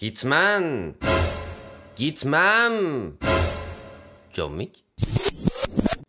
Gitmen. Gitmem. Comik.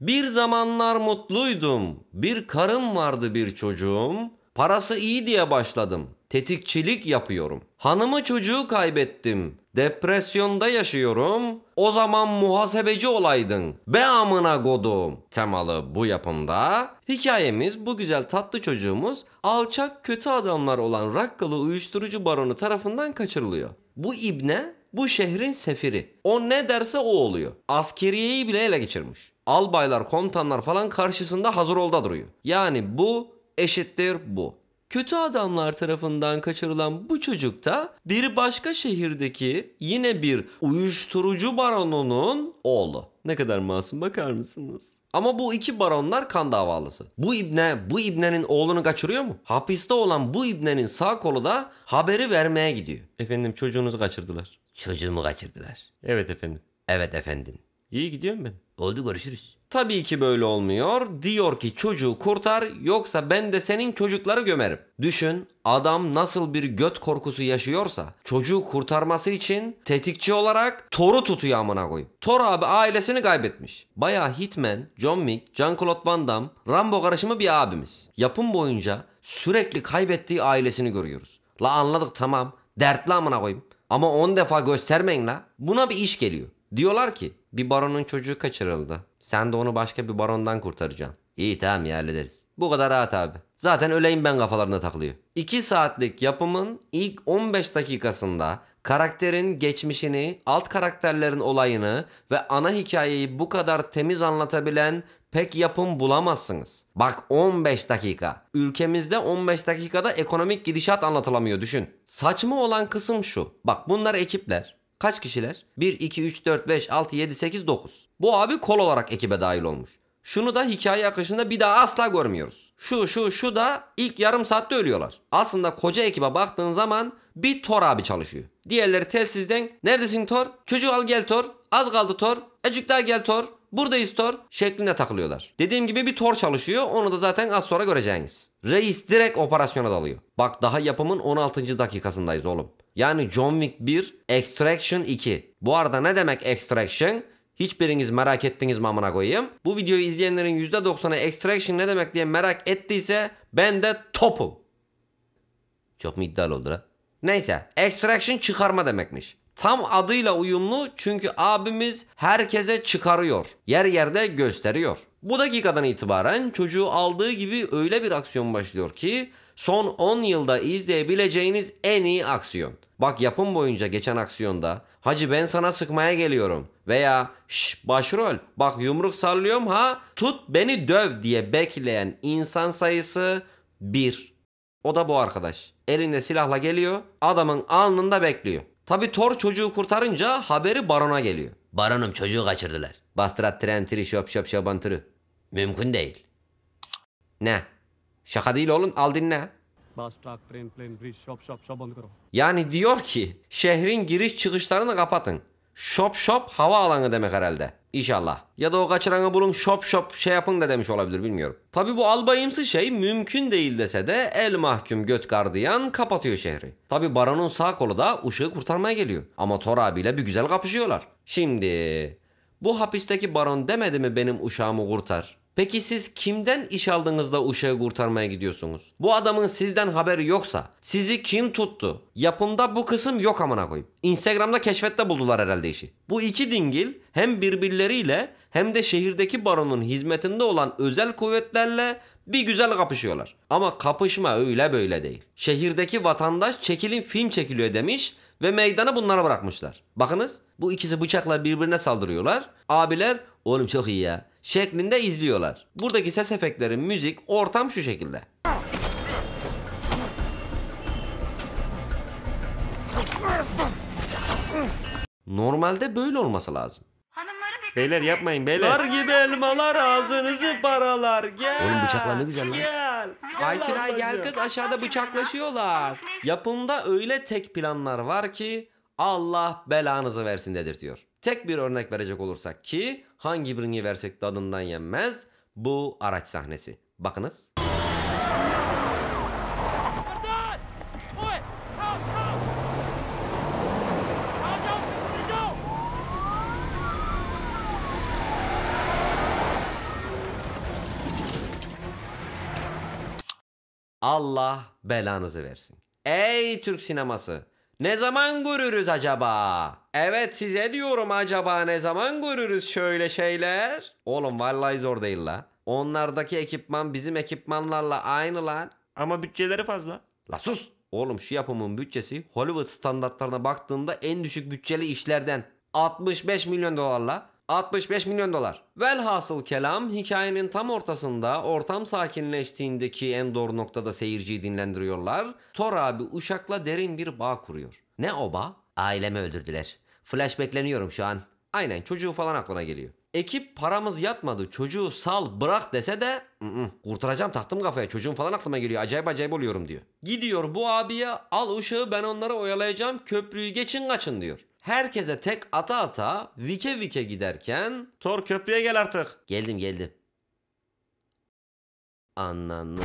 Bir zamanlar mutluydum. Bir karım vardı bir çocuğum. Parası iyi diye başladım tetikçilik yapıyorum. Hanımı çocuğu kaybettim. Depresyonda yaşıyorum. O zaman muhasebeci olaydın. Be amına godum. Temalı bu yapımda hikayemiz bu güzel tatlı çocuğumuz alçak kötü adamlar olan Rakkalı uyuşturucu baronu tarafından kaçırılıyor. Bu ibne bu şehrin sefiri. O ne derse o oluyor. Askeriyeyi bile ele geçirmiş. Albaylar, komutanlar falan karşısında hazır olda duruyor. Yani bu eşittir bu kötü adamlar tarafından kaçırılan bu çocuk da bir başka şehirdeki yine bir uyuşturucu baronunun oğlu. Ne kadar masum bakar mısınız? Ama bu iki baronlar kan davalısı. Bu ibne, bu ibnenin oğlunu kaçırıyor mu? Hapiste olan bu ibnenin sağ kolu da haberi vermeye gidiyor. Efendim çocuğunuzu kaçırdılar. Çocuğumu kaçırdılar. Evet efendim. Evet efendim. İyi gidiyorum ben. Oldu görüşürüz. Tabii ki böyle olmuyor. Diyor ki çocuğu kurtar yoksa ben de senin çocukları gömerim. Düşün adam nasıl bir göt korkusu yaşıyorsa çocuğu kurtarması için tetikçi olarak Thor'u tutuyor amına koyayım. Thor abi ailesini kaybetmiş. Baya Hitman, John Wick, Jean-Claude Van Damme, Rambo karışımı bir abimiz. Yapım boyunca sürekli kaybettiği ailesini görüyoruz. La anladık tamam. Dertli amına koyayım. Ama 10 defa göstermeyin la. Buna bir iş geliyor. Diyorlar ki bir baronun çocuğu kaçırıldı. Sen de onu başka bir barondan kurtaracaksın. İyi tamam ya hallederiz. Bu kadar rahat abi. Zaten öleyim ben kafalarına takılıyor. 2 saatlik yapımın ilk 15 dakikasında karakterin geçmişini, alt karakterlerin olayını ve ana hikayeyi bu kadar temiz anlatabilen pek yapım bulamazsınız. Bak 15 dakika. Ülkemizde 15 dakikada ekonomik gidişat anlatılamıyor düşün. Saçma olan kısım şu. Bak bunlar ekipler. Kaç kişiler? 1, 2, 3, 4, 5, 6, 7, 8, 9. Bu abi kol olarak ekibe dahil olmuş. Şunu da hikaye akışında bir daha asla görmüyoruz. Şu şu şu da ilk yarım saatte ölüyorlar. Aslında koca ekibe baktığın zaman bir Tor abi çalışıyor. Diğerleri telsizden neredesin Tor? Çocuğu al gel Tor. Az kaldı Tor. Ecik daha gel Tor. Buradayız Tor şeklinde takılıyorlar. Dediğim gibi bir Tor çalışıyor. Onu da zaten az sonra göreceğiniz. Reis direkt operasyona dalıyor. Bak daha yapımın 16. dakikasındayız oğlum. Yani John Wick 1, Extraction 2. Bu arada ne demek Extraction? Hiçbiriniz merak ettiniz mi amına koyayım? Bu videoyu izleyenlerin %90'ı Extraction ne demek diye merak ettiyse ben de topum. Çok mu iddialı oldu la? Neyse Extraction çıkarma demekmiş. Tam adıyla uyumlu çünkü abimiz herkese çıkarıyor. Yer yerde gösteriyor. Bu dakikadan itibaren çocuğu aldığı gibi öyle bir aksiyon başlıyor ki son 10 yılda izleyebileceğiniz en iyi aksiyon. Bak yapım boyunca geçen aksiyonda hacı ben sana sıkmaya geliyorum veya şş başrol bak yumruk sallıyorum ha tut beni döv diye bekleyen insan sayısı bir. O da bu arkadaş. Elinde silahla geliyor adamın alnında bekliyor. Tabi Thor çocuğu kurtarınca haberi barona geliyor. Baronum çocuğu kaçırdılar. Bastırat tren tiri şop şop şöbantırı. Mümkün değil. Ne? Şaka değil oğlum al dinle. Bus, truck, train, plane, bridge, shop, shop, shop bandı karo. Yani diyor ki şehrin giriş çıkışlarını kapatın. Shop shop hava alanı demek herhalde. İnşallah. Ya da o kaçıranı bulun shop shop şey yapın da demiş olabilir bilmiyorum. Tabi bu albayımsı şey mümkün değil dese de el mahkum göt gardiyan kapatıyor şehri. Tabi baronun sağ kolu da ışığı kurtarmaya geliyor. Ama Thor abiyle bir güzel kapışıyorlar. Şimdi bu hapisteki baron demedi mi benim uşağımı kurtar? Peki siz kimden iş aldığınızda uşağı kurtarmaya gidiyorsunuz? Bu adamın sizden haberi yoksa sizi kim tuttu? Yapımda bu kısım yok amına koyayım. Instagram'da keşfette buldular herhalde işi. Bu iki dingil hem birbirleriyle hem de şehirdeki baronun hizmetinde olan özel kuvvetlerle bir güzel kapışıyorlar. Ama kapışma öyle böyle değil. Şehirdeki vatandaş çekilin film çekiliyor demiş ve meydana bunlara bırakmışlar. Bakınız bu ikisi bıçakla birbirine saldırıyorlar. Abiler oğlum çok iyi ya şeklinde izliyorlar. Buradaki ses efektleri, müzik, ortam şu şekilde. Normalde böyle olması lazım. Beyler yapmayın beyler. Dar gibi elmalar ağzınızı paralar gel. Oğlum bıçaklar ne güzel lan. Gel. Ayçina gel kız aşağıda bıçaklaşıyorlar. Yapımda öyle tek planlar var ki Allah belanızı versin dedirtiyor. Tek bir örnek verecek olursak ki hangi birini versek tadından yenmez bu araç sahnesi. Bakınız. Allah belanızı versin. Ey Türk sineması! Ne zaman görürüz acaba? Evet size diyorum acaba ne zaman görürüz şöyle şeyler? Oğlum vallahi zor değil la. Onlardaki ekipman bizim ekipmanlarla aynı lan. Ama bütçeleri fazla. La sus. Oğlum şu yapımın bütçesi Hollywood standartlarına baktığında en düşük bütçeli işlerden. 65 milyon dolarla 65 milyon dolar. Velhasıl kelam hikayenin tam ortasında ortam sakinleştiğindeki en doğru noktada seyirciyi dinlendiriyorlar. Thor abi uşakla derin bir bağ kuruyor. Ne oba? Ailemi öldürdüler. Flash bekleniyorum şu an. Aynen çocuğu falan aklına geliyor. Ekip paramız yatmadı çocuğu sal bırak dese de ı kurtaracağım taktım kafaya çocuğun falan aklıma geliyor acayip acayip oluyorum diyor. Gidiyor bu abiye al uşağı ben onları oyalayacağım köprüyü geçin kaçın diyor herkese tek ata ata vike vike giderken Tor köprüye gel artık. Geldim geldim. Ananı.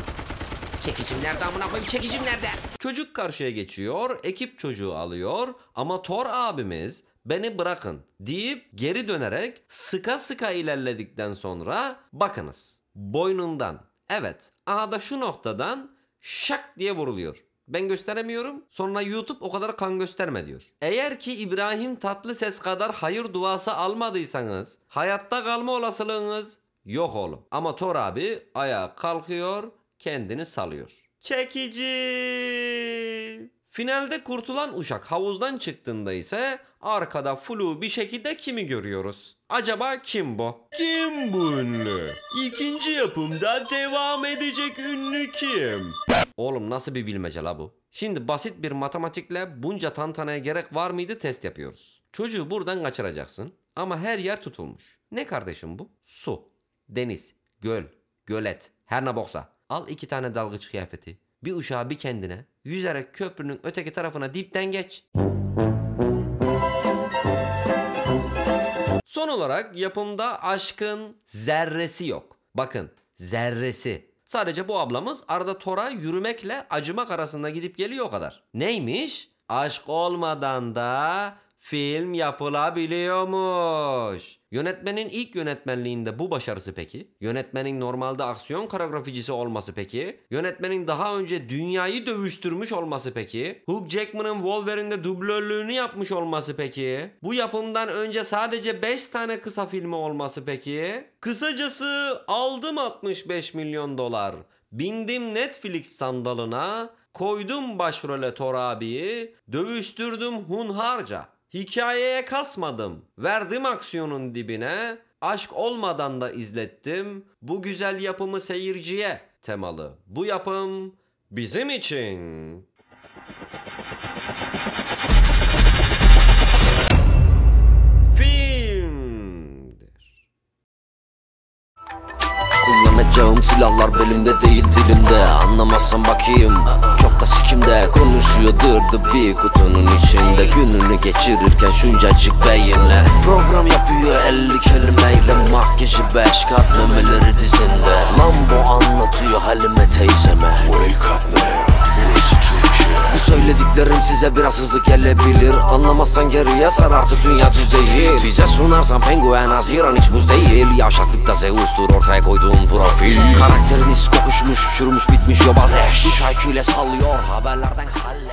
Çekicim nerede amına koyayım çekicim nerede? Çocuk karşıya geçiyor, ekip çocuğu alıyor ama Tor abimiz beni bırakın deyip geri dönerek sıka sıka ilerledikten sonra bakınız boynundan evet aha da şu noktadan şak diye vuruluyor. Ben gösteremiyorum. Sonra YouTube o kadar kan gösterme diyor. Eğer ki İbrahim tatlı ses kadar hayır duası almadıysanız hayatta kalma olasılığınız yok oğlum. Ama Tor abi ayağa kalkıyor kendini salıyor. Çekici. Finalde kurtulan uşak havuzdan çıktığında ise arkada flu bir şekilde kimi görüyoruz? Acaba kim bu? Kim bu ünlü? İkinci yapımda devam edecek ünlü kim? Oğlum nasıl bir bilmece la bu? Şimdi basit bir matematikle bunca tantanaya gerek var mıydı test yapıyoruz. Çocuğu buradan kaçıracaksın ama her yer tutulmuş. Ne kardeşim bu? Su, deniz, göl, gölet, her ne boksa. Al iki tane dalgıç kıyafeti. Bir uşağı bir kendine. Yüzerek köprünün öteki tarafına dipten geç. Son olarak yapımda aşkın zerresi yok. Bakın zerresi. Sadece bu ablamız arada Tora yürümekle acımak arasında gidip geliyor o kadar. Neymiş? Aşk olmadan da film yapılabiliyormuş. Yönetmenin ilk yönetmenliğinde bu başarısı peki? Yönetmenin normalde aksiyon koreograficisi olması peki? Yönetmenin daha önce dünyayı dövüştürmüş olması peki? Hugh Jackman'ın Wolverine'de dublörlüğünü yapmış olması peki? Bu yapımdan önce sadece 5 tane kısa filmi olması peki? Kısacası aldım 65 milyon dolar. Bindim Netflix sandalına, koydum başrole Torabi'yi, dövüştürdüm hunharca. Hikayeye kasmadım. Verdim aksiyonun dibine. Aşk olmadan da izlettim. Bu güzel yapımı seyirciye temalı. Bu yapım bizim için. Yağım silahlar belimde değil dilimde Anlamazsan bakayım çok da sikimde Konuşuyordur the bir kutunun içinde Gününü geçirirken şuncacık beyinle Program yapıyor elli kelimeyle Makyajı beş kat memeleri dizinde Lambo anlatıyor Halime teyzeme Wake up man Giderim size biraz hızlı gelebilir Anlamazsan geriye sar artık dünya düz değil Bize sunarsan penguen haziran hiç buz değil Yavşaklıkta Zeus'tur ortaya koyduğum profil Karakteriniz kokuşmuş uçurmuş bitmiş yobaz Üç ay küle sallıyor haberlerden hal